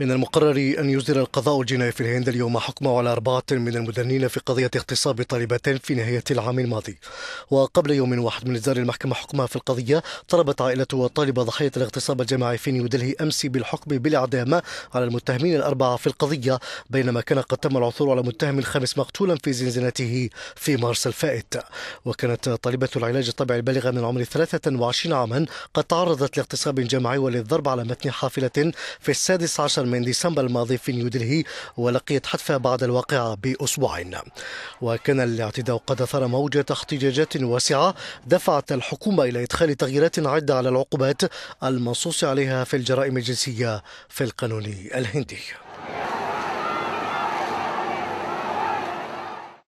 من المقرر أن يصدر القضاء الجنائي في الهند اليوم حكمه على أربعة من المدنين في قضية اغتصاب طالبتين في نهاية العام الماضي وقبل يوم واحد من إصدار المحكمة حكمها في القضية طلبت عائلة طالبة ضحية الاغتصاب الجماعي في نيودلهي أمس بالحكم بالإعدام على المتهمين الأربعة في القضية بينما كان قد تم العثور على متهم خامس مقتولا في زنزانته في مارس الفائت وكانت طالبة العلاج الطبيعي البالغة من عمر 23 عاما قد تعرضت لاغتصاب جماعي وللضرب على متن حافلة في السادس عشر من ديسمبر الماضي في نيودلهي ولقيت حتف بعد الواقعة بأسبوع وكان الاعتداء قد أثار موجة احتجاجات واسعة دفعت الحكومة إلى إدخال تغييرات عدة على العقوبات المنصوص عليها في الجرائم الجنسية في القانون الهندي